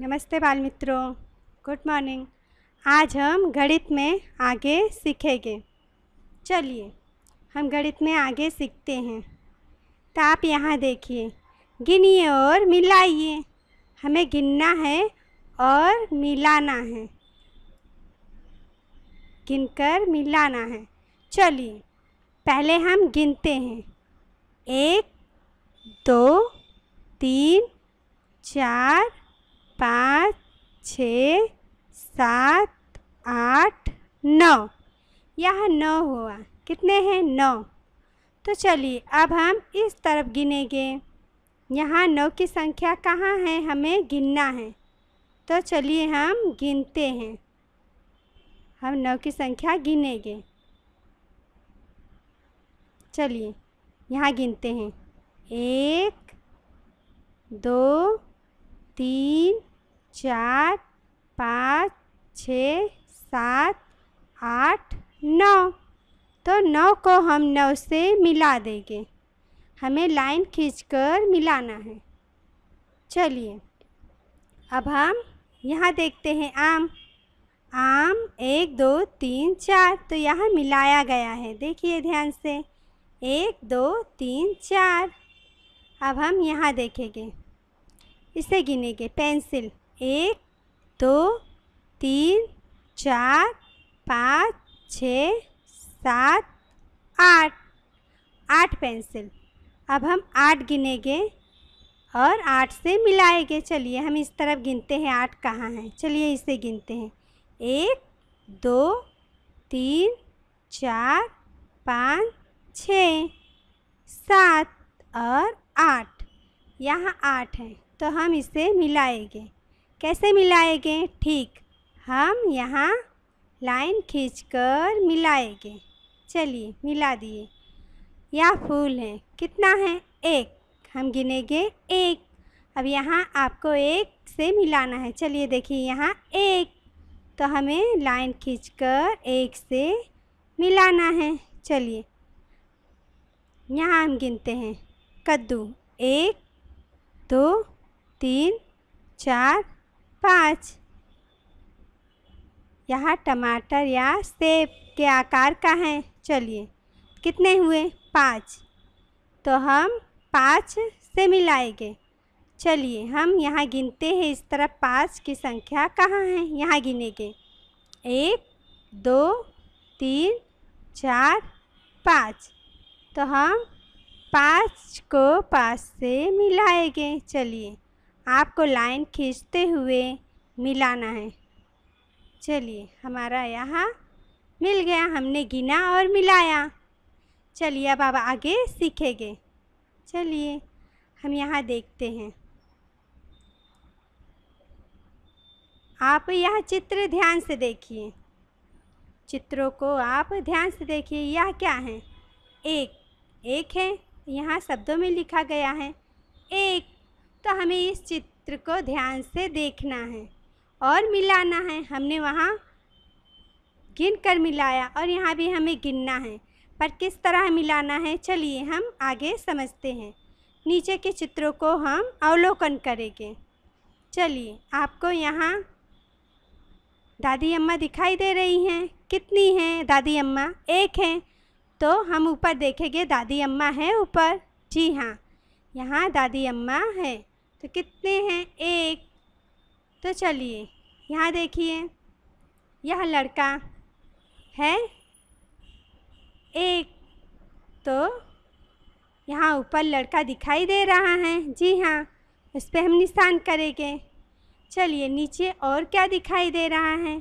नमस्ते बाल मित्रों गुड मॉर्निंग आज हम गणित में आगे सीखेंगे चलिए हम गणित में आगे सीखते हैं तो आप यहाँ देखिए गिनिए और मिलाइए हमें गिनना है और मिलाना है गिनकर मिलाना है चलिए पहले हम गिनते हैं एक दो तीन चार पाँच छ सात आठ नौ यहाँ नौ हुआ कितने हैं नौ तो चलिए अब हम इस तरफ गिनेंगे यहाँ नौ की संख्या कहाँ है हमें गिनना है तो चलिए हम गिनते हैं हम नौ की संख्या गिनेंगे चलिए यहाँ गिनते हैं एक दो तीन चार पाँच छ सात आठ नौ तो नौ को हम नौ से मिला देंगे हमें लाइन खींचकर मिलाना है चलिए अब हम यहाँ देखते हैं आम आम एक दो तीन चार तो यहाँ मिलाया गया है देखिए ध्यान से एक दो तीन चार अब हम यहाँ देखेंगे इसे गिनेंगे पेंसिल एक दो तीन चार पाँच छ सात आठ आठ पेंसिल अब हम आठ गिनेंगे और आठ से मिलाएंगे चलिए हम इस तरफ गिनते हैं आठ कहाँ हैं चलिए इसे गिनते हैं एक दो तीन चार पाँच छ सात और आठ यहाँ आठ हैं तो हम इसे मिलाएंगे कैसे मिलाएंगे ठीक हम यहाँ लाइन खींचकर मिलाएंगे चलिए मिला दिए यह फूल है कितना है एक हम गिनेंगे एक अब यहाँ आपको एक से मिलाना है चलिए देखिए यहाँ एक तो हमें लाइन खींचकर एक से मिलाना है चलिए यहाँ हम गिनते हैं कद्दू एक दो तीन चार पाँच यहाँ टमाटर या सेब के आकार का है चलिए कितने हुए पाँच तो हम पाँच से मिलाएंगे चलिए हम यहाँ गिनते हैं इस तरह पाँच की संख्या कहाँ है यहाँ गिनेंगे एक दो तीन चार पाँच तो हम पाँच को पाँच से मिलाएंगे चलिए आपको लाइन खींचते हुए मिलाना है चलिए हमारा यहाँ मिल गया हमने गिना और मिलाया चलिए अब आप आगे सीखेंगे चलिए हम यहाँ देखते हैं आप यह चित्र ध्यान से देखिए चित्रों को आप ध्यान से देखिए यह क्या है एक एक है यहाँ शब्दों में लिखा गया है एक तो हमें इस चित्र को ध्यान से देखना है और मिलाना है हमने वहाँ गिन कर मिलाया और यहाँ भी हमें गिनना है पर किस तरह मिलाना है चलिए हम आगे समझते हैं नीचे के चित्रों को हम अवलोकन करेंगे चलिए आपको यहाँ दादी अम्मा दिखाई दे रही हैं कितनी हैं दादी अम्मा एक हैं तो हम ऊपर देखेंगे दादी अम्मा हैं ऊपर जी हाँ यहाँ दादी अम्मा है तो कितने हैं एक तो चलिए यहाँ देखिए यह लड़का है एक तो यहाँ ऊपर लड़का दिखाई दे रहा है जी हाँ उस पर हम निशान करेंगे चलिए नीचे और क्या दिखाई दे रहा है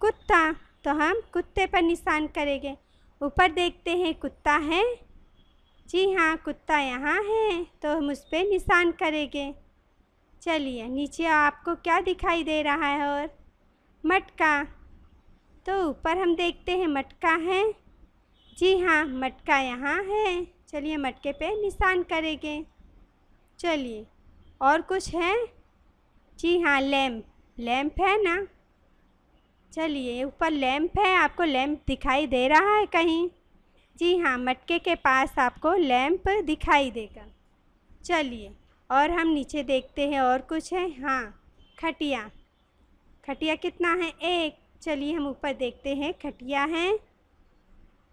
कुत्ता तो हम कुत्ते पर निशान करेंगे ऊपर देखते हैं कुत्ता है जी हाँ कुत्ता यहाँ है तो हम उस पर निशान करेंगे चलिए नीचे आपको क्या दिखाई दे रहा है और मटका तो ऊपर हम देखते हैं मटका है जी हाँ मटका यहाँ है चलिए मटके पे निशान करेंगे चलिए और कुछ है जी हाँ लैम्प लैम्प है ना चलिए ऊपर लैम्प है आपको लैम्प दिखाई दे रहा है कहीं जी हाँ मटके के पास आपको लैंप दिखाई देगा चलिए और हम नीचे देखते हैं और कुछ है हाँ खटिया खटिया कितना है एक चलिए हम ऊपर देखते हैं खटिया है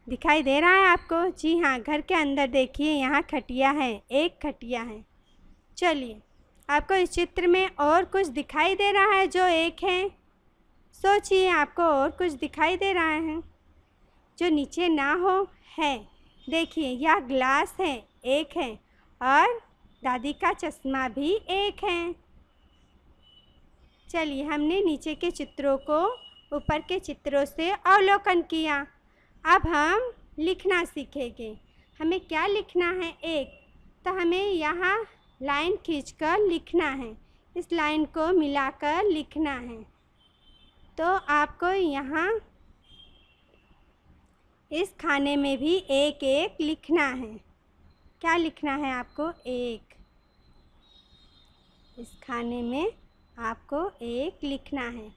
दिखाई दे रहा है आपको जी हाँ घर के अंदर देखिए यहाँ खटिया है एक खटिया है चलिए आपको इस चित्र में और कुछ दिखाई दे रहा है जो एक है सोचिए आपको और कुछ दिखाई दे रहा है जो नीचे ना हो है देखिए यह ग्लास है एक है और दादी का चश्मा भी एक है चलिए हमने नीचे के चित्रों को ऊपर के चित्रों से अवलोकन किया अब हम लिखना सीखेंगे हमें क्या लिखना है एक तो हमें यहाँ लाइन खींचकर लिखना है इस लाइन को मिलाकर लिखना है तो आपको यहाँ इस खाने में भी एक एक लिखना है क्या लिखना है आपको एक इस खाने में आपको एक लिखना है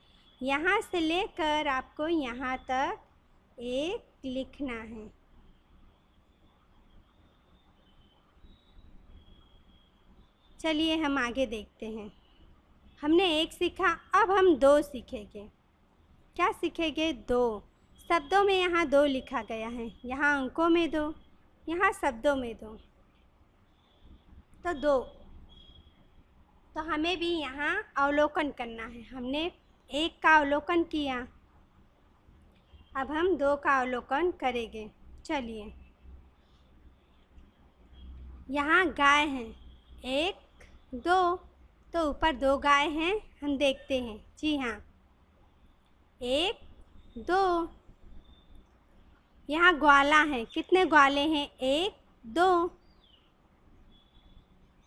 यहाँ से लेकर आपको यहाँ तक एक लिखना है चलिए हम आगे देखते हैं हमने एक सीखा अब हम दो सीखेंगे क्या सीखेंगे दो शब्दों में यहाँ दो लिखा गया है यहाँ अंकों में दो यहाँ शब्दों में दो तो दो तो हमें भी यहाँ अवलोकन करना है हमने एक का अवलोकन किया अब हम दो का अवलोकन करेंगे चलिए यहाँ गाय हैं एक दो तो ऊपर दो गाय हैं हम देखते हैं जी हाँ एक दो यहाँ ग्वाला है कितने ग्वाले हैं एक दो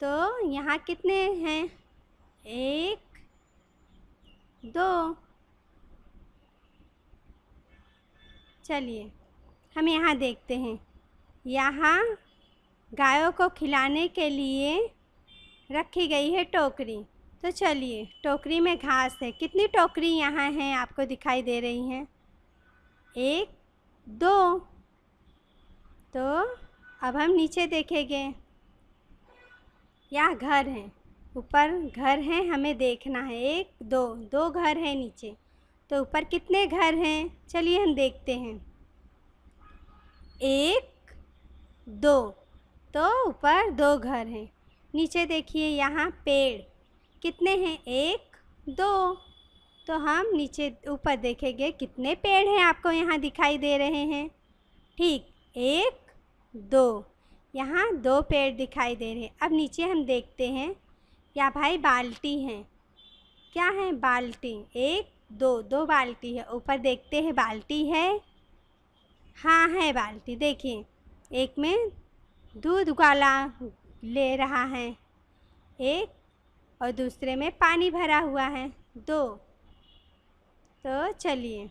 तो यहाँ कितने हैं एक दो चलिए हम यहाँ देखते हैं यहाँ गायों को खिलाने के लिए रखी गई है टोकरी तो चलिए टोकरी में घास है कितनी टोकरी यहाँ हैं आपको दिखाई दे रही हैं एक दो तो अब हम नीचे देखेंगे यह घर है ऊपर घर है हमें देखना है एक दो दो घर है नीचे तो ऊपर कितने घर हैं चलिए हम देखते हैं एक दो तो ऊपर दो घर हैं नीचे देखिए यहाँ पेड़ कितने हैं एक दो तो हम नीचे ऊपर देखेंगे कितने पेड़ हैं आपको यहाँ दिखाई दे रहे हैं ठीक एक दो यहाँ दो पेड़ दिखाई दे रहे हैं अब नीचे हम देखते हैं या भाई बाल्टी हैं क्या है बाल्टी एक दो दो बाल्टी है ऊपर देखते हैं बाल्टी है हाँ है बाल्टी देखिए एक में दूध गाला ले रहा है एक और दूसरे में पानी भरा हुआ है दो तो चलिए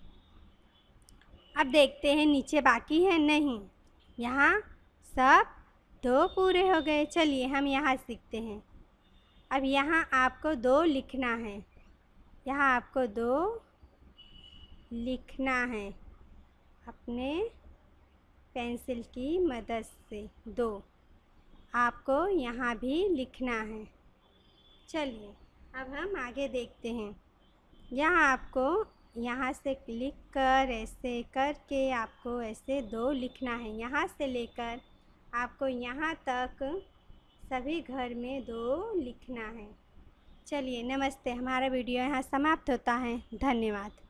अब देखते हैं नीचे बाकी है नहीं यहाँ सब दो पूरे हो गए चलिए हम यहाँ सीखते हैं अब यहाँ आपको दो लिखना है यहाँ आपको दो लिखना है अपने पेंसिल की मदद से दो आपको यहाँ भी लिखना है चलिए अब हम आगे देखते हैं यहाँ आपको यहाँ से क्लिक कर ऐसे करके आपको ऐसे दो लिखना है यहाँ से लेकर आपको यहाँ तक सभी घर में दो लिखना है चलिए नमस्ते हमारा वीडियो यहाँ समाप्त होता है धन्यवाद